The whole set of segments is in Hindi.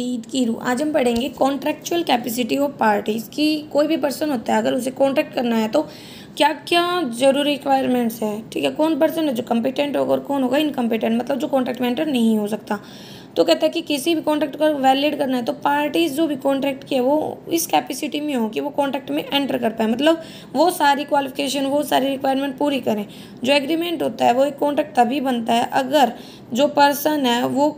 तजवीद की रू आज हम पढ़ेंगे कॉन्ट्रेक्चुअल कैपेसिटी ऑफ पार्टीज़ की कोई भी पर्सन होता है अगर उसे कॉन्ट्रैक्ट करना है तो क्या क्या जरूरी रिक्वायरमेंट्स है ठीक है कौन पर्सन है जो कम्पिटेंट होगा और कौन होगा इनकम्पिटेंट मतलब जो कॉन्ट्रैक्ट एंटर नहीं हो सकता तो कहता है कि किसी भी कॉन्ट्रैक्ट को वैलिड करना है तो पार्टीज जो भी कॉन्ट्रैक्ट की है वो इस कैपेसिटी में हो कि वो कॉन्ट्रैक्ट में एंटर कर पाए मतलब वो सारी क्वालिफिकेशन वो सारी रिक्वायरमेंट पूरी करें जो एग्रीमेंट होता है वो एक कॉन्ट्रैक्ट तभी बनता है अगर जो पर्सन है वो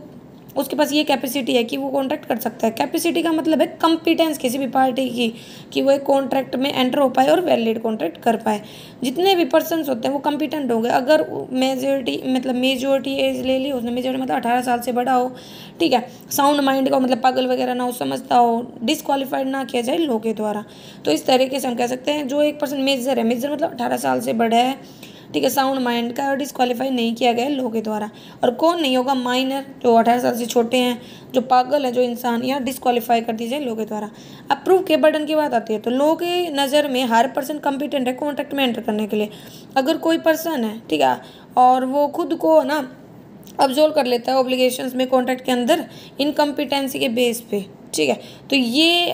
उसके पास ये कैपेसिटी है कि वो कॉन्ट्रैक्ट कर सकता है कैपेसिटी का मतलब है कंपिटेंस किसी भी पार्टी की कि वो एक कॉन्ट्रैक्ट में एंटर हो पाए और वैलिड कॉन्ट्रैक्ट कर पाए जितने भी पर्सनस होते हैं वो कंपिटेंट होंगे अगर मेजोरिटी मतलब मेजोरिटी एज ले ली उसने मेजोरिटी मतलब अठारह साल से बड़ा हो ठीक है साउंड माइंड का मतलब पागल वगैरह ना हो समझता हो डिसक्वालीफाइड ना किया जाए लोगों के द्वारा तो इस तरीके से हम कह सकते हैं जो एक पर्सन मेजर है मेजर मतलब अठारह साल से बड़ा है ठीक है साउंड माइंड का डिस्कवालीफाई डिस्कालीफाई नहीं किया गया लोगों के द्वारा और कौन नहीं होगा माइनर जो अठारह साल से छोटे हैं जो पागल है जो इंसान यहाँ डिस्कालीफाई कर दीजिए लोगों के द्वारा अब प्रूफ के बटन की बात आती है तो लोग के नज़र में हर पर्सन कंपिटेंट है कॉन्ट्रैक्ट में एंटर करने के लिए अगर कोई पर्सन है ठीक है और वो खुद को ना अब्जोल्व कर लेता है ऑब्लिगेशंस में कॉन्ट्रैक्ट के अंदर इनकम्पिटेंसी के बेस पे ठीक है तो ये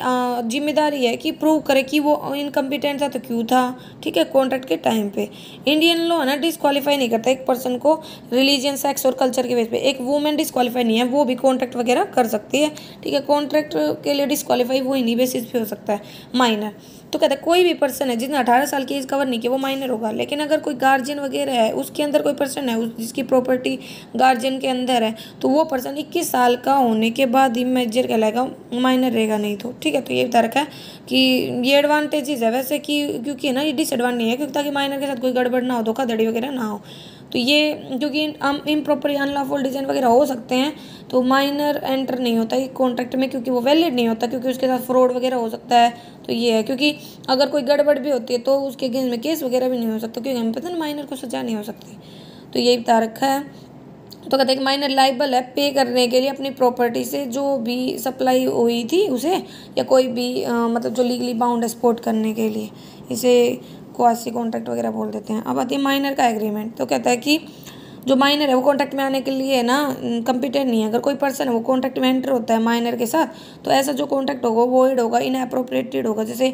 जिम्मेदारी है कि प्रूव करे कि वो इनकम्पिटेंट था तो क्यों था ठीक है कॉन्ट्रैक्ट के टाइम पे इंडियन लॉ ना डिसक्वालीफाई नहीं करता एक पर्सन को रिलीजन सेक्स और कल्चर के बेस पे एक वूमेन डिसक्वालीफाई नहीं है वो भी कॉन्ट्रैक्ट वगैरह कर सकती है ठीक है कॉन्ट्रैक्ट के लिए डिसक्वालीफाई वो इन्हीं बेसिस पे हो सकता है माइनर तो कहते हैं कोई भी पर्सन है जिसने अठारह साल की एज कवर नहीं की वो माइनर होगा लेकिन अगर कोई गार्जियन वगैरह है उसके अंदर कोई पर्सन है उस जिसकी प्रॉपर्टी गार्जियन के अंदर है तो वो पर्सन इक्कीस साल का होने के बाद ही मेजर कहलाएगा माइनर रहेगा नहीं तो ठीक है तो ये बता रखा है कि ये एडवांटेजेज है वैसे कि क्योंकि है ना ये डिसएडवांटेज है क्योंकि ताकि माइनर के साथ कोई गड़बड़ ना हो धोखाधड़ी वगैरह ना हो तो ये क्योंकि हम इम्प्रॉपर अनलॉफुल डिज़ाइन वगैरह हो सकते हैं तो माइनर एंटर नहीं होता है कॉन्ट्रैक्ट में क्योंकि वो वैलिड नहीं होता क्योंकि उसके साथ फ्रॉड वगैरह हो सकता है तो ये है क्योंकि अगर कोई गड़बड़ भी होती है तो उसके अगेंस्ट में केस वगैरह भी नहीं हो सकता क्योंकि हमें पता ना माइनर को सजा नहीं हो सकती तो यही बता रखा है तो कहते हैं कि माइनर लाइबल है पे करने के लिए अपनी प्रॉपर्टी से जो भी सप्लाई हुई थी उसे या कोई भी आ, मतलब जो लीगली बाउंड है स्पोर्ट करने के लिए इसे को अस्सी कॉन्ट्रैक्ट वगैरह बोल देते हैं अब आती है माइनर का एग्रीमेंट तो कहता है कि जो माइनर है वो कॉन्ट्रैक्ट में आने के लिए ना कंपिटेंट नहीं है अगर कोई पर्सन है वो कॉन्ट्रैक्ट में एंटर होता है माइनर के साथ तो ऐसा जो कॉन्ट्रैक्ट होगा वो वॉइड होगा इन अप्रोप्रिएटेड होगा जैसे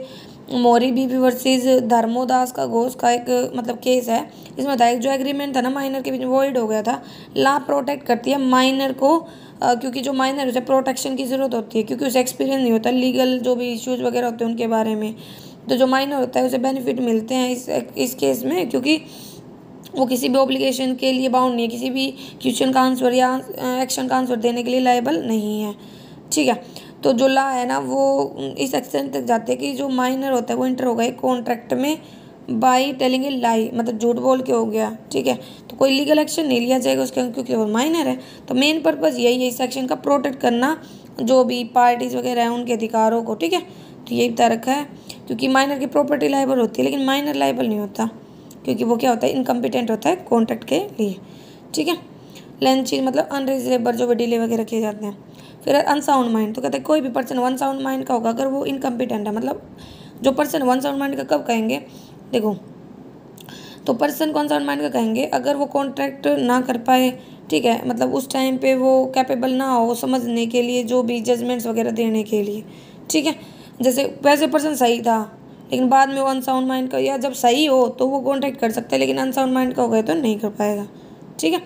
बी बीबी वर्सेज धर्मोदास का घोष का एक मतलब केस है इसमें एक जो एग्रीमेंट था ना माइनर के बीच में हो गया था ला प्रोटेक्ट करती है माइनर को क्योंकि जो माइनर होता है प्रोटेक्शन की ज़रूरत होती है क्योंकि उसे एक्सपीरियंस नहीं होता लीगल जो भी इश्यूज़ वगैरह होते हैं उनके बारे में तो जो माइनर होता है उसे बेनिफिट मिलते हैं इस इस केस में क्योंकि वो किसी भी ऑब्लिगेशन के लिए बाउंड नहीं है किसी भी क्वेश्चन का आंसर या एक्शन का आंसर देने के लिए लाइबल नहीं है ठीक है तो जो ला है ना वो इस एक्सटेंट तक जाते हैं कि जो माइनर होता है वो इंटर होगा एक कॉन्ट्रैक्ट में बाई टेलिंग ए लाई मतलब झूठ बोल के हो गया ठीक है तो कोई लीगल एक्शन नहीं लिया जाएगा उसके क्योंकि वो माइनर है तो मेन पर्पज़ यही है इस एक्शन का प्रोटेक्ट करना जो भी पार्टीज वगैरह हैं उनके अधिकारों को ठीक है तो ये बता रखा है क्योंकि माइनर की प्रॉपर्टी लाइबल होती है लेकिन माइनर लाइबल नहीं होता क्योंकि वो क्या होता है इनकम्पिटेंट होता है कॉन्ट्रैक्ट के लिए ठीक है लंचिज मतलब अनरेज जो भी डिले वगैरह किए जाते हैं फिर अनसाउंड माइंड तो कहते हैं कोई भी पर्सन वन साउंड माइंड का होगा अगर वो इनकम्पिटेंट है मतलब जो पर्सन वन साउंड माइंड का कब कहेंगे देखो तो पर्सन कौन साउंड माइंड का कहेंगे अगर वो कॉन्ट्रैक्ट ना कर पाए ठीक है मतलब उस टाइम पे वो कैपेबल ना हो समझने के लिए जो भी जजमेंट्स वगैरह देने के लिए ठीक है जैसे वैसे पर्सन सही था लेकिन बाद में वो अनसाउंड माइंड का या जब सही हो तो वो कॉन्टैक्ट कर सकता है लेकिन अनसाउंड माइंड का हो गया तो नहीं कर पाएगा ठीक है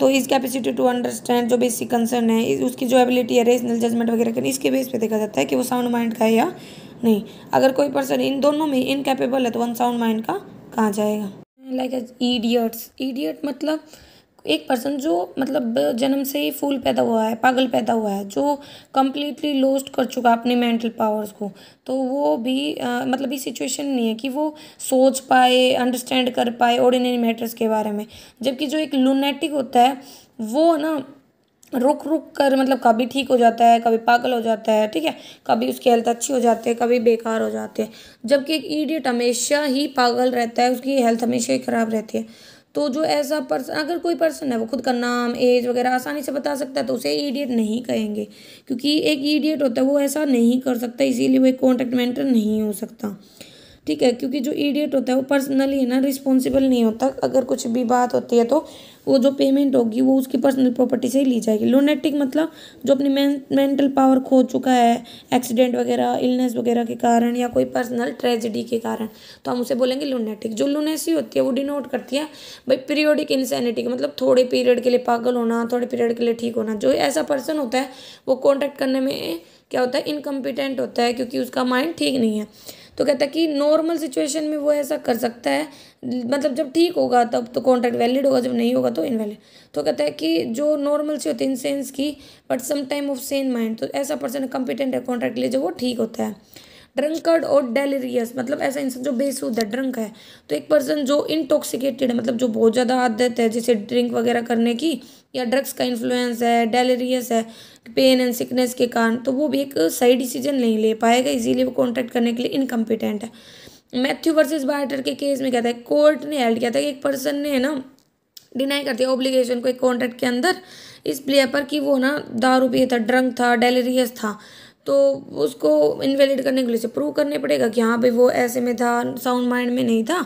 तो इस कैपेसिटी टू अंडरस्टैंड जो बेसिक कंसर्न है उसकी जो एबिलिटी है रेजनल जजमेंट वगैरह करनी इसके बेस पे देखा जाता है कि वो साउंड माइंड का है या नहीं अगर कोई पर्सन इन दोनों में इनकेपेबल है तो वन साउंड माइंड का कहाँ जाएगा लाइक एज ईडियट्स ईडियट मतलब एक पर्सन जो मतलब जन्म से ही फूल पैदा हुआ है पागल पैदा हुआ है जो कम्प्लीटली लॉस्ट कर चुका है अपनी मेंटल पावर्स को तो वो भी आ, मतलब ये सिचुएशन नहीं है कि वो सोच पाए अंडरस्टैंड कर पाए ऑर्डिनरी मैटर्स के बारे में जबकि जो एक लूनेटिक होता है वो ना रुक रुक कर मतलब कभी ठीक हो जाता है कभी पागल हो जाता है ठीक है कभी उसकी हेल्थ अच्छी हो जाती है कभी बेकार हो जाती है जबकि एक ईडियट हमेशा ही पागल रहता है उसकी हेल्थ हमेशा ही ख़राब रहती है तो जो ऐसा पर्सन अगर कोई पर्सन है वो खुद का नाम एज वगैरह आसानी से बता सकता है तो उसे ईडियट नहीं कहेंगे क्योंकि एक ईडियट होता है वो ऐसा नहीं कर सकता इसीलिए वो एक कॉन्टेक्ट मेंटर नहीं हो सकता ठीक है क्योंकि जो ईडियट होता है वो पर्सनली है ना रिस्पॉन्सिबल नहीं होता अगर कुछ भी बात होती है तो वो जो पेमेंट होगी वो उसकी पर्सनल प्रॉपर्टी से ही ली जाएगी लोनेटिक मतलब जो अपनी मेंटल पावर खो चुका है एक्सीडेंट वगैरह इलनेस वगैरह के कारण या कोई पर्सनल ट्रेजिडी के कारण तो हम उसे बोलेंगे लोनेटिक जो लोनेसी होती है वो डिनोट करती है भाई पीरियोडिक इंसैनिटी मतलब थोड़े पीरियड के लिए पागल होना थोड़े पीरियड के लिए ठीक होना जो ऐसा पर्सन होता है वो कॉन्टैक्ट करने में क्या होता है इनकम्पिटेंट होता है क्योंकि उसका माइंड ठीक नहीं है तो कहता है कि नॉर्मल सिचुएशन में वो ऐसा कर सकता है मतलब जब ठीक होगा तब तो कॉन्ट्रैक्ट वैलिड होगा जब नहीं होगा तो इनवैलिड तो कहता है कि जो नॉर्मल सी होती है इन सेंस की but some time of sane mind तो ऐसा पर्सन कॉम्पिटेंट है कॉन्ट्रैक्ट लिए जब वो ठीक होता है ड्रंकर्ड और डेलेरियस मतलब ऐसा इंसान जो बेसुद है ड्रंक है तो एक पर्सन जो इंटॉक्सिकेटेड है मतलब जो बहुत ज़्यादा आदत है जैसे ड्रिंक वगैरह करने की या ड्रग्स का इन्फ्लुएंस है डेलेरियस है पेन एंड सिकनेस के कारण तो वो भी एक सही डिसीजन नहीं ले पाएगा इजीली वो कॉन्ट्रैक्ट करने के लिए इनकम्पिटेंट है मैथ्यू वर्सेज बार्टर के केस में क्या था कोर्ट ने हेल्ड किया था कि एक पर्सन ने है ना डिनाई कर दिया ऑब्लीगेशन को एक कॉन्ट्रैक्ट के अंदर इस प्लेयर पर कि वो ना दारू पिए था ड्रंक था डेलेरियस था तो उसको इनवैलिड करने के लिए उसे प्रूव करने पड़ेगा कि हाँ भाई वो ऐसे में था साउंड माइंड में नहीं था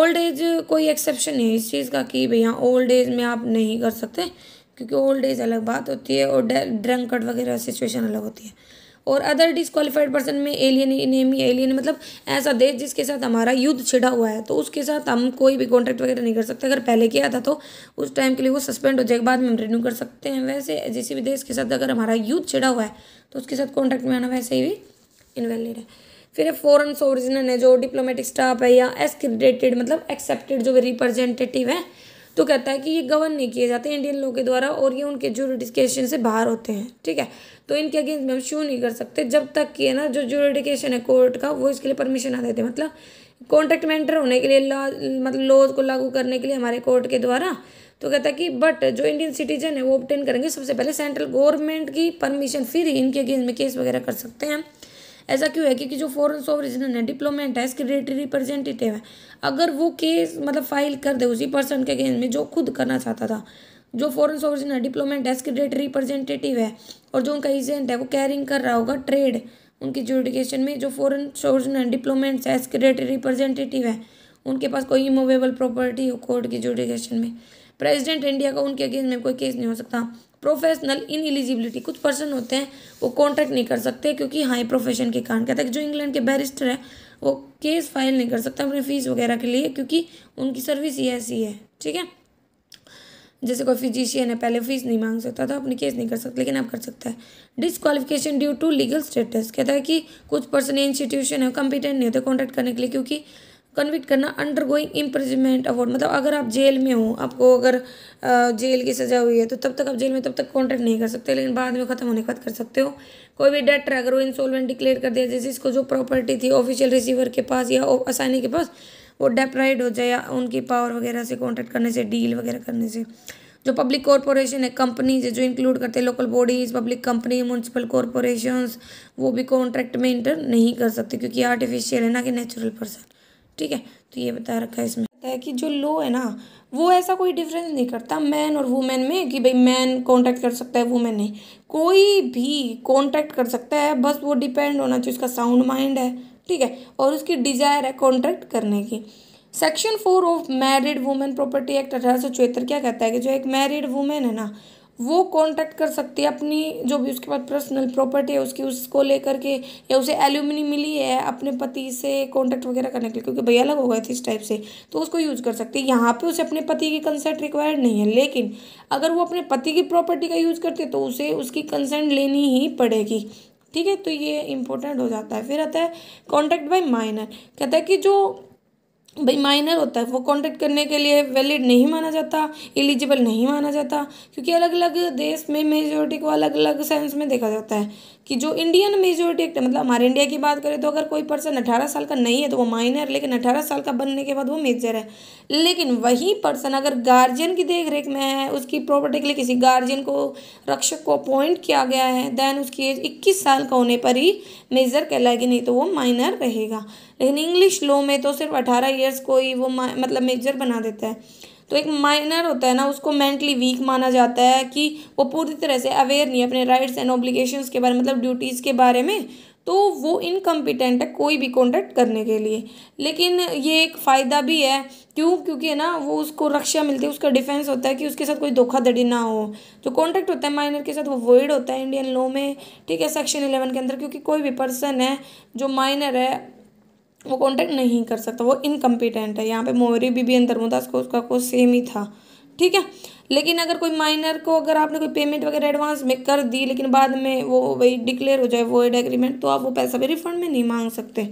ओल्ड एज कोई एक्सेप्शन नहीं है इस चीज़ का कि भैया ओल्ड एज में आप नहीं कर सकते क्योंकि ओल्ड एज अलग बात होती है और ड्रंकड वगैरह सिचुएशन अलग होती है और अदर डिसक्वालीफाइड पर्सन में एलियन नेमी एलियन मतलब ऐसा देश जिसके साथ हमारा युद्ध छिड़ा हुआ है तो उसके साथ हम कोई भी कॉन्ट्रैक्ट वगैरह नहीं कर सकते अगर पहले किया था तो उस टाइम के लिए वो सस्पेंड हो जाएगा बाद में हम रिन्यू कर सकते हैं वैसे जिस भी देश के साथ अगर हमारा युद्ध छिड़ा हुआ है तो उसके साथ कॉन्ट्रैक्ट में आना वैसे ही इनवेलिड है फिर फॉरन सोरिजिनल है जो डिप्लोमेटिक स्टाफ है या एक्सक्रेडेटेड मतलब एक्सेप्टेड जो रिप्रेजेंटेटिव है तो कहता है कि ये गवर्न नहीं किए जाते इंडियन लोगों के द्वारा और ये उनके जुरिडिकेशन से बाहर होते हैं ठीक है तो इनके अगेंस्ट में हम शू नहीं कर सकते जब तक कि है ना जो जूरिडिकेशन है कोर्ट का वो इसके लिए परमिशन ना देते मतलब कॉन्ट्रैक्ट मैंटर होने के लिए मतलब लॉज को लागू करने के लिए हमारे कोर्ट के द्वारा तो कहता है कि बट जो इंडियन सिटीजन है वो ऑप्टेन करेंगे सबसे पहले सेंट्रल गवर्नमेंट की परमिशन फिर इनके अगेंस्ट में केस वगैरह कर सकते हैं ऐसा क्यों है क्योंकि जो फॉरन सोवरिजन है डिप्लोमेंट है सेक्रेटरी रिप्रेजेंटेटिव है अगर वो केस मतलब फाइल कर दे उसी पर्सन के अगेंस्ट में जो खुद करना चाहता था जो फॉरन सोवरिजन है डिप्लोमेंट है सेक्रेटरी रिप्रेजेंटेटिव है और जो उनका एजेंट है वो कैरिंग कर रहा होगा ट्रेड उनकी जुडिकेशन में जो फॉरन सो है डिप्लोमेट्स है सेक्रेटरी रिप्रेजेंटेटिव है उनके पास कोई इमोवेबल प्रॉपर्टी हो कोर्ट की जुडिकेशन में प्रेजिडेंट इंडिया का उनके अगेंस्ट में कोई केस नहीं हो सकता प्रोफेशनल इन एलिजिबिलिटी कुछ पर्सन होते हैं वो कॉन्ट्रैक्ट नहीं कर सकते क्योंकि हाई प्रोफेशन के कारण कहते हैं जो इंग्लैंड के बैरिस्टर हैं वो केस फाइल नहीं कर सकते अपने फीस वगैरह के लिए क्योंकि उनकी सर्विस ही ऐसी है ठीक है जैसे कोई फिजिशियन है पहले फीस नहीं मांग सकता था अपनी केस नहीं कर सकता लेकिन अब कर सकता है disqualification due to legal status कहता है कि कुछ पर्सन इंस्टीट्यूशन है कंपिटेंट नहीं होते कॉन्टैक्ट करने के लिए क्योंकि कन्विक्ट करना अंडर गोइंग इम्प्रिजमेंट अवॉर्ड मतलब अगर आप जेल में हो आपको अगर जेल की सज़ा हुई है तो तब तक आप जेल में तब तक कॉन्ट्रैक्ट नहीं कर सकते लेकिन बाद में ख़त्म होने के बाद कर सकते हो कोई भी डेटर अगर वो इंसॉल्वेंट डिक्लेयर कर दिया जैसे इसको जो प्रॉपर्टी थी ऑफिशियल रिसीवर के पास या असाइनी के पास वो डेप्राइड हो जाए या उनकी पावर वगैरह से कॉन्ट्रैक्ट करने से डील वगैरह करने से जो पब्लिक कॉरपोरेशन है कंपनीज है जो इंक्लूड करते हैं local bodies public company municipal corporations वो भी कॉन्ट्रैक्ट में इंटर नहीं कर सकते क्योंकि आर्टिफिशियल है ना कि नेचुरल पर्सन ठीक है तो ये बता रखा है इसमें है कि जो लो है ना वो ऐसा कोई डिफरेंस नहीं करता मैन और वुमेन में कि भाई मैन कांटेक्ट कर सकता है वुमेन नहीं कोई भी कांटेक्ट कर सकता है बस वो डिपेंड होना चाहिए उसका साउंड माइंड है ठीक है और उसकी डिजायर है कॉन्ट्रैक्ट करने की section four of married women property act अठारह सौ चौहत्तर क्या कहता है कि जो एक मैरिड वुमेन है ना वो कांटेक्ट कर सकती है अपनी जो भी उसके पास पर्सनल प्रॉपर्टी है उसकी उसको लेकर के या उसे एल्यूमिनी मिली है अपने पति से कांटेक्ट वगैरह करने के लिए क्योंकि भैया अलग हो गए थे इस टाइप से तो उसको यूज कर सकती है यहाँ पे उसे अपने पति की कंसेंट रिक्वायर्ड नहीं है लेकिन अगर वो अपने पति की प्रॉपर्टी का यूज़ करती है तो उसे उसकी कंसेंट लेनी ही पड़ेगी ठीक है तो ये इम्पोर्टेंट हो जाता है फिर आता है कॉन्टैक्ट बाई माइनर कहता है कि जो भाई माइनर होता है वो कॉन्ट्रैक्ट करने के लिए वैलिड नहीं माना जाता एलिजिबल नहीं माना जाता क्योंकि अलग अलग देश में मेजोरिटी को अलग अलग सेंस में देखा जाता है कि जो इंडियन मेजोरिटी एक्ट मतलब हमारे इंडिया की बात करें तो अगर कोई पर्सन अठारह साल का नहीं है तो वो माइनर लेकिन अठारह साल का बनने के बाद वो मेजर है लेकिन वही पर्सन अगर गार्जियन की देख रेख में है उसकी प्रॉपर्टी के लिए किसी गार्जियन को रक्षक को अपॉइंट किया गया है देन उसकी एज इक्कीस साल का होने पर ही मेजर कहलाएगी नहीं तो वो माइनर रहेगा लेकिन इंग्लिश लॉ में तो सिर्फ अठारह ईयर्स को ही वो मतलब मेजर बना देता है तो एक माइनर होता है ना उसको मेंटली वीक माना जाता है कि वो पूरी तरह से अवेयर नहीं है अपने राइट्स एंड ऑब्लिगेशन के बारे में मतलब ड्यूटीज़ के बारे में तो वो इनकम्पिटेंट है कोई भी कॉन्टैक्ट करने के लिए लेकिन ये एक फ़ायदा भी है क्यों क्योंकि ना वो उसको रक्षा मिलती है उसका डिफेंस होता है कि उसके साथ कोई धोखाधड़ी ना हो जो तो कॉन्टैक्ट होता है माइनर के साथ वो वोइड होता है इंडियन लॉ में ठीक है सेक्शन इलेवन के अंदर क्योंकि कोई भी पर्सन है जो माइनर है वो कॉन्टैक्ट नहीं कर सकता वो इनकम्पिटेंट है यहाँ पे मोहरी बीबी एन धर्मदास को उसका को सेम ही था ठीक है लेकिन अगर कोई माइनर को अगर आपने कोई पेमेंट वगैरह एडवांस में कर दी लेकिन बाद में वो वही डिक्लेयर हो जाए वो एड एग्रीमेंट तो आप वो पैसा भी रिफंड में नहीं मांग सकते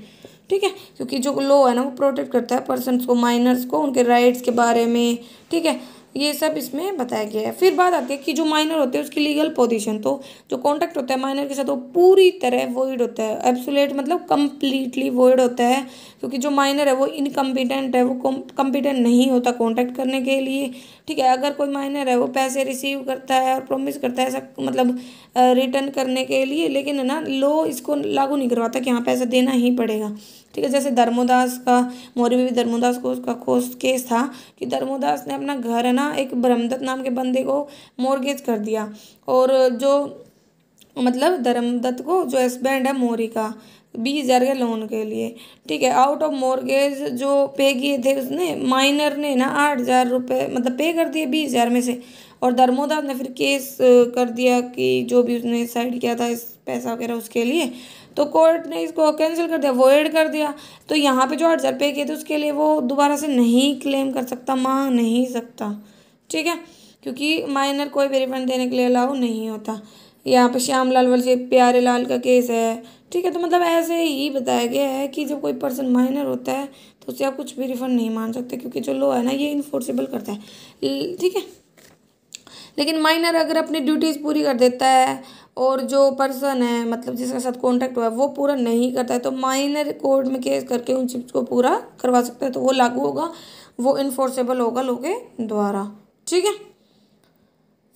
ठीक है क्योंकि जो लॉ है ना वो प्रोटेक्ट करता है पर्सन को माइनर्स को उनके राइट्स के बारे में ठीक है ये सब इसमें बताया गया है फिर बात आती है कि जो माइनर होते हैं उसकी लीगल पोजीशन तो जो कॉन्टैक्ट होता है माइनर के साथ वो पूरी तरह वॉइड होता है एब्सोलेट मतलब कम्प्लीटली वॉइड होता है क्योंकि जो माइनर है वो इनकम्पिटेंट है वो कम्पिटेंट नहीं होता कॉन्टैक्ट करने के लिए ठीक है अगर कोई माइनर है वो पैसे रिसीव करता है और प्रोमिस करता है सब मतलब रिटर्न करने के लिए लेकिन है ना लॉ इसको लागू नहीं करवाता कि हाँ पैसा देना ही पड़ेगा ठीक है जैसे धर्मोदास का मौर्य में भी धर्मोदास को उसका कोस केस था कि धर्मोदास ने अपना घर है ना एक ब्रह्मदत्त नाम के बंदे को मोरगेज कर दिया और जो मतलब धर्मदत्त को जो हस्बैंड है मोरी का बीस हज़ार के लोन के लिए ठीक है आउट ऑफ मॉर्गेज जो पे किए थे उसने माइनर ने ना आठ हज़ार रुपये मतलब पे कर दिए बीस हज़ार में से और धर्मोदा ने फिर केस कर दिया कि जो भी उसने साइड किया था इस पैसा वगैरह उसके लिए तो कोर्ट ने इसको कैंसिल कर दिया वॉइड कर दिया तो यहाँ पे जो आठ हज़ार पे किए थे उसके लिए वो दोबारा से नहीं क्लेम कर सकता मांग नहीं सकता ठीक है क्योंकि माइनर कोई भी रिफंड देने के लिए अलाउ नहीं होता यहाँ पे श्याम लाल वाले प्यारे लाल का केस है ठीक है तो मतलब ऐसे ही बताया गया है कि जब कोई पर्सन माइनर होता है तो उसे आप कुछ भी रिफंड नहीं मान सकते क्योंकि जो लो है ना ये इन्फोर्सेबल करता है ठीक है लेकिन माइनर अगर अपनी ड्यूटीज़ पूरी कर देता है और जो पर्सन है मतलब जिसके साथ कॉन्टैक्ट हुआ है वो पूरा नहीं करता है तो माइनर कोर्ट में केस करके उन चीज को पूरा करवा सकते हैं तो वो लागू होगा वो इन्फोर्सेबल होगा लोगों के द्वारा ठीक है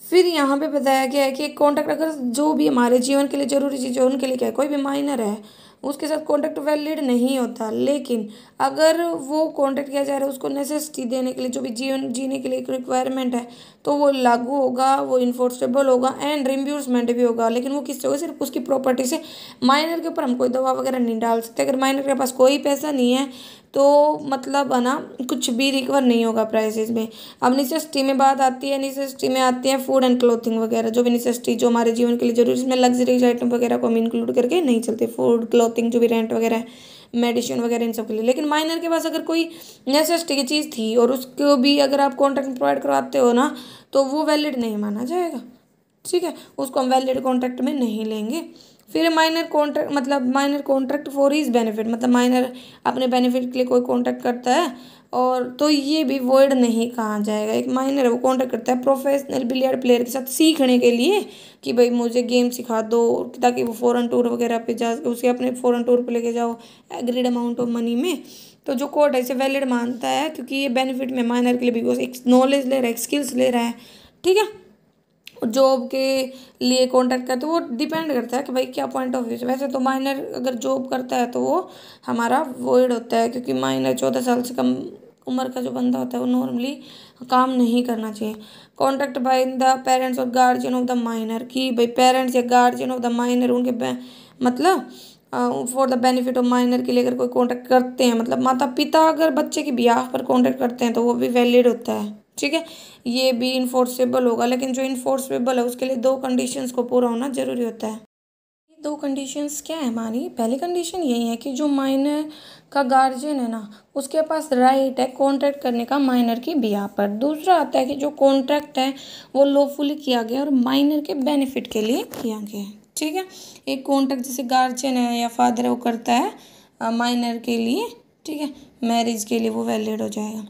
फिर यहाँ पे बताया गया है कि कॉन्टैक्ट अगर जो भी हमारे जीवन के लिए ज़रूरी है उनके लिए क्या है कोई भी माइनर है उसके साथ कॉन्टैक्ट वैलिड नहीं होता लेकिन अगर वो कॉन्टैक्ट किया जा रहा है उसको नेसेसिटी देने के लिए जो भी जीवन जीने के लिए एक रिक्वायरमेंट है तो वो लागू होगा वो इन्फोर्सेबल होगा एंड रिम्ब्यूसमेंट भी होगा लेकिन वो किससे होगा सिर्फ उसकी प्रॉपर्टी से माइनर के ऊपर हम कोई दवा वगैरह नहीं डाल सकते अगर माइनर के पास कोई पैसा नहीं है तो मतलब है ना कुछ भी रिकवर नहीं होगा प्राइसेस में अब निसेसिटी में बात आती है निसेसिटी में आती है फूड एंड क्लोथिंग वगैरह जो भी निसेसिटी जो हमारे जीवन के लिए जरूरी इसमें लग्जरीज आइटम वगैरह को हम इंक्लूड करके नहीं चलते फूड क्लोथिंग जो भी रेंट वगैरह है मेडिसिन वगैरह इन सब के लिए लेकिन माइनर के पास अगर कोई नेसेसिटी की चीज़ थी और उसको भी अगर आप कॉन्ट्रैक्ट प्रोवाइड करवाते हो ना तो वो वैलिड नहीं माना जाएगा ठीक है उसको हम वैलिड कॉन्ट्रैक्ट में नहीं लेंगे फिर माइनर कॉन्ट्रैक्ट मतलब minor contract for his benefit मतलब माइनर अपने बेनिफिट के लिए कोई कॉन्ट्रैक्ट करता है और तो ये भी वर्ड नहीं कहा जाएगा एक माइनर है वो कॉन्ट्रैक्ट करता है प्रोफेशनल बिलियर्ड प्लेयर के साथ सीखने के लिए कि भाई मुझे गेम सिखा दो ताकि वो फ़ॉरन टूर वगैरह पे जा उसे अपने फ़ॉरन टूर पर लेके जाओ एग्रीड अमाउंट ऑफ मनी में तो जो कोर्ट है इसे वैलिड मानता है क्योंकि ये बेनिफिट में माइनर के लिए बिकॉज एक नॉलेज ले रहा है एक स्किल्स ले रहा है ठीक है जॉब के लिए कॉन्टैक्ट करते हैं वो डिपेंड करता है कि भाई क्या पॉइंट ऑफ व्यू वैसे तो माइनर अगर जॉब करता है तो वो हमारा वॉइड होता है क्योंकि माइनर चौदह साल से कम उम्र का जो बंदा होता है वो नॉर्मली काम नहीं करना चाहिए कॉन्टैक्ट बाय द पेरेंट्स और गार्जियन ऑफ द माइनर कि भाई पेरेंट्स या गार्जियन ऑफ द माइनर उनके मतलब for the benefit of minor के लिए अगर कोई कॉन्टैक्ट करते हैं मतलब माता पिता अगर बच्चे के ब्याह पर कॉन्टैक्ट करते हैं तो वो भी वैलिड होता है ठीक है ये भी इन्फोर्सेबल होगा लेकिन जो इन्फोर्सेबल है उसके लिए दो कंडीशंस को पूरा होना ज़रूरी होता है दो कंडीशंस क्या है हमारी पहली कंडीशन यही है कि जो माइनर का गार्जियन है ना उसके पास राइट है कॉन्ट्रैक्ट करने का माइनर की बिया पर दूसरा आता है कि जो कॉन्ट्रैक्ट है वो लॉफुली किया गया और माइनर के बेनिफिट के लिए किया गया ठीक है एक कॉन्ट्रैक्ट जैसे गार्जियन है या फादर है वो करता है माइनर के लिए ठीक है मैरिज के लिए वो वैलिड हो जाएगा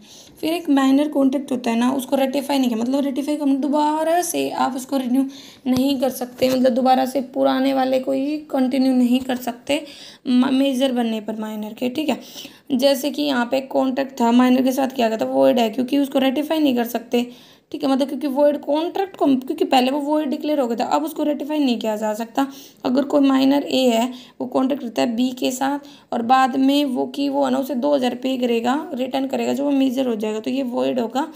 फिर एक माइनर कॉन्ट्रैक्ट होता है ना उसको रेटिफाई नहीं किया मतलब रेटिफाई कर दोबारा से आप उसको रिन्यू नहीं कर सकते मतलब दोबारा से पुराने वाले को ही कंटिन्यू नहीं कर सकते मेजर बनने पर माइनर के ठीक है जैसे कि यहाँ पे कॉन्ट्रैक्ट था माइनर के साथ किया गया था वो एड है क्योंकि उसको रेटिफाई नहीं कर सकते ठीक है मतलब क्योंकि वर्ड कॉन्ट्रैक्ट को क्योंकि पहले वो वर्ड डिक्लेयर हो गया था अब उसको रेटिफाई नहीं किया जा सकता अगर कोई माइनर ए है वो कॉन्ट्रैक्ट करता है बी के साथ और बाद में वो कि वो है ना उसे दो हज़ार पे करेगा रिटर्न करेगा जो वो मेजर हो जाएगा तो ये वर्ड होगा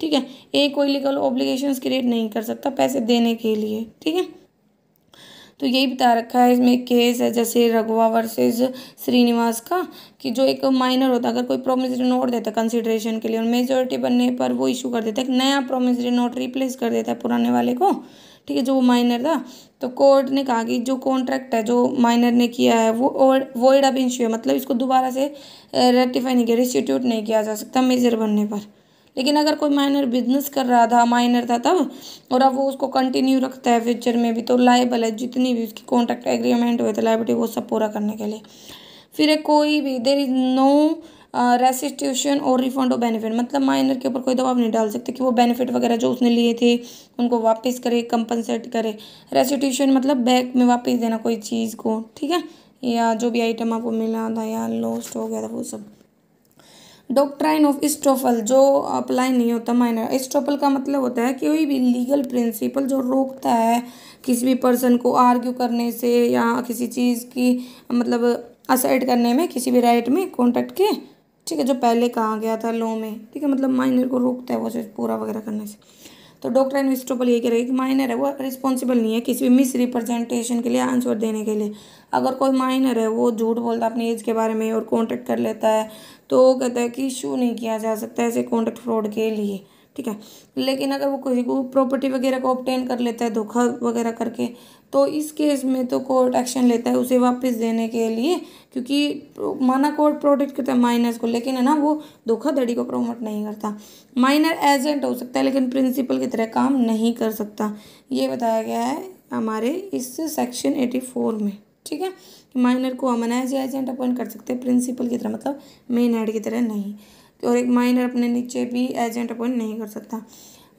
ठीक है ए कोई लीगल ऑब्लिगेशन क्रिएट नहीं कर सकता पैसे देने के लिए ठीक है तो यही बता रखा है इसमें केस है जैसे रघुवा वर्सेज श्रीनिवास का कि जो एक माइनर होता है अगर कोई प्रोमिसरी नोट देता है कंसिडरेशन के लिए और मेजोरिटी बनने पर वो इशू कर देता है एक नया प्रोमिसरी नोट रिप्लेस कर देता है पुराने वाले को ठीक है जो माइनर था तो कोर्ट ने कहा कि जो कॉन्ट्रैक्ट है जो माइनर ने किया है वो वॉइड अब इंश्यू है मतलब इसको दोबारा से रेटिफाई नहीं किया रिस्टिट्यूट नहीं किया जा सकता मेजर बनने पर लेकिन अगर कोई माइनर बिजनेस कर रहा था माइनर था तब और अब वो उसको कंटिन्यू रखता है फ्यूचर में भी तो लाइबल है जितनी भी उसकी कॉन्ट्रैक्ट एग्रीमेंट हुए थे लाइबिलिटी वो सब पूरा करने के लिए फिर कोई भी देर इज़ नो रेसिस्ट्यूशन और रिफंड और बेनिफिट मतलब माइनर के ऊपर कोई दबाव नहीं डाल सकते कि वो बेनिफिट वगैरह जो उसने लिए थे उनको वापस करे कंपनसेट करे रेसिट्यूशन मतलब बैक में वापस देना कोई चीज़ को ठीक है या जो भी आइटम आपको मिला था या लॉस्ट हो गया था वो सब डॉक्ट्राइन ऑफ इस्टोफल जो अप्लाई नहीं होता माइनर इस्टोफल का मतलब होता है कि कोई भी लीगल प्रिंसिपल जो रोकता है किसी भी पर्सन को आर्ग्यू करने से या किसी चीज़ की मतलब असर्ट करने में किसी भी राइट में कॉन्टैक्ट के ठीक है जो पहले कहा गया था लॉ में ठीक है मतलब माइनर को रोकता है वो पूरा वगैरह करने से तो डॉक्टर एंड विस्टोपल ये कह रहे हैं कि माइनर है वो रिस्पॉन्सिबल नहीं है किसी भी मिस रिप्रेजेंटेशन के लिए आंसर देने के लिए अगर कोई माइनर है वो झूठ बोलता है अपनी एज के बारे में और कॉन्टैक्ट कर लेता है तो वो कहता है कि इशू नहीं किया जा सकता ऐसे कॉन्टैक्ट फ्रॉड के लिए ठीक है लेकिन अगर वो किसी को प्रॉपर्टी वगैरह को ऑप्टेन कर लेता है धोखा वगैरह करके तो इस केस में तो कोर्ट एक्शन लेता है उसे वापस देने के लिए क्योंकि माना कोर्ट प्रोटेक्ट करता है माइनर्स को लेकिन है ना वो धोखाधड़ी को प्रमोट नहीं करता माइनर एजेंट हो सकता है लेकिन प्रिंसिपल की तरह काम नहीं कर सकता ये बताया गया है हमारे इस सेक्शन एटी फोर में ठीक है माइनर को हम एज एजेंट अपॉइंट कर सकते हैं प्रिंसिपल की तरह मतलब मेन हेड की तरह नहीं और एक माइनर अपने नीचे भी एजेंट अपॉइंट नहीं कर सकता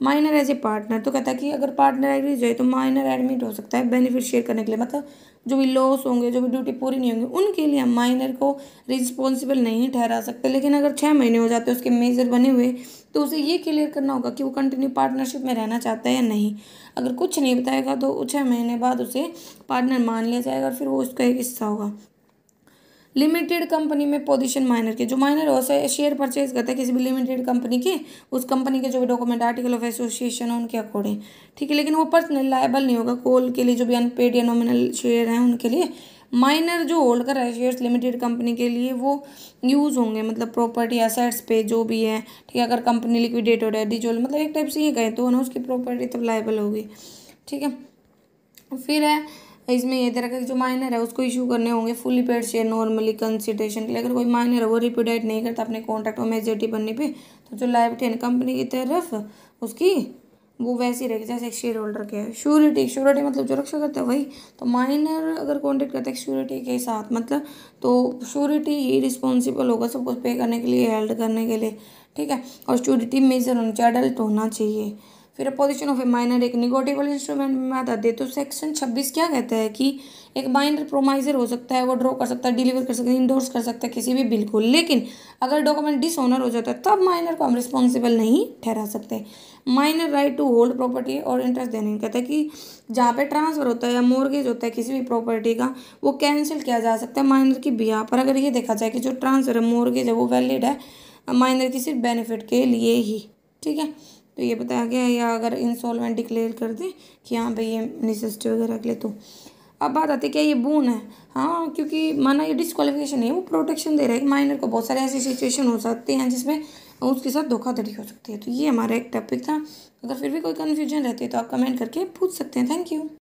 माइनर एज ए पार्टनर तो कहता है कि अगर पार्टनर एग्रीज हो तो माइनर एडमिट हो सकता है बेनिफिट शेयर करने के लिए मतलब जो भी लॉस होंगे जो भी ड्यूटी पूरी नहीं होंगी उनके लिए हम माइनर को रिस्पॉन्सिबल नहीं ठहरा सकते लेकिन अगर छः महीने हो जाते हैं उसके मेजर बने हुए तो उसे ये क्लियर करना होगा कि वो कंटिन्यू पार्टनरशिप में रहना चाहता है या नहीं अगर कुछ नहीं बताएगा तो छः महीने बाद उसे पार्टनर मान लिया जाएगा फिर वो उसका एक हिस्सा होगा लिमिटेड कंपनी में पोजीशन माइनर के जो माइनर हो सके शेयर परचेज करते हैं किसी भी लिमिटेड कंपनी के उस कंपनी के जो भी डॉक्यूमेंट आर्टिकल ऑफ एसोसिएशन है उनके अकॉर्डिंग ठीक है लेकिन वो पर्सनल लाइबल नहीं होगा कोल के लिए जो भी अनपेड या नॉमिनल शेयर हैं उनके लिए माइनर जो होल्ड कर रहा है शेयर्स लिमिटेड कंपनी के लिए वो यूज़ होंगे मतलब प्रॉपर्टी एसेट्स पे जो भी है ठीक है अगर कंपनी लिक्विडेट हो रहा है डिजोल मतलब एक टाइप से ये कहें तो ना उसकी प्रॉपर्टी तब लाइबल होगी ठीक है फिर है इसमें ये तरह का जो माइनर है उसको इशू करने होंगे fully paid share normally consideration के लिए अगर कोई माइनर है वो रिपीडेट नहीं करता अपने कॉन्ट्रैक्ट और मेजोरिटी बनने पे तो जो लाइव टेन कंपनी की तरफ उसकी वो वैसी रहेगी जैसे एक शेयर होल्डर के है श्योरिटी श्योरिटी मतलब जो रक्षा करता है वही तो माइनर अगर कॉन्टेक्ट करता है श्योरिटी के साथ मतलब तो श्योरिटी ही रिस्पॉन्सिबल होगा सब कुछ पे करने के लिए हेल्ड करने के लिए ठीक है और श्योरिटी मेजर होनी चाहिए अडल्ट होना चाहिए फिर अपोजिशन ऑफ ए माइनर एक निगोटेबल इंस्ट्रूमेंट में आता दे तो सेक्शन छब्बीस क्या कहता है कि एक माइनर प्रोमाइजर हो सकता है वो ड्रॉ कर सकता है डिलीवर कर सकता है इंडोर्स कर सकता है किसी भी बिल को लेकिन अगर डॉक्यूमेंट डिसऑनर हो जाता है तब माइनर को हम रिस्पॉन्सिबल नहीं ठहरा सकते minor right to hold property और इंटरेस्ट देने कहता है कि जहाँ पे ट्रांसफ़र होता है या मोर्गेज होता है किसी भी प्रॉपर्टी का वो कैंसिल किया जा सकता है माइनर की बिया पर अगर ये देखा जाए कि जो ट्रांसफ़र है मोर्गेज है वो वैलिड है माइनर की सिर्फ बेनिफिट के लिए ही ठीक है तो ये बताया गया है या अगर इंस्टॉलमेंट डिक्लेयर कर दें कि हाँ भाई ये नेसेसिटी वगैरह के लिए तो अब बात आती है क्या ये बून है हाँ क्योंकि माना ये डिस्कालिफिकेशन है वो प्रोटेक्शन दे रहा है माइनर को बहुत सारे ऐसी सिचुएशन हो सकते हैं जिसमें उसके साथ धोखाधड़ी हो सकती है तो ये हमारा एक टॉपिक था अगर फिर भी कोई कन्फ्यूजन रहती है तो आप कमेंट करके पूछ सकते हैं थैंक यू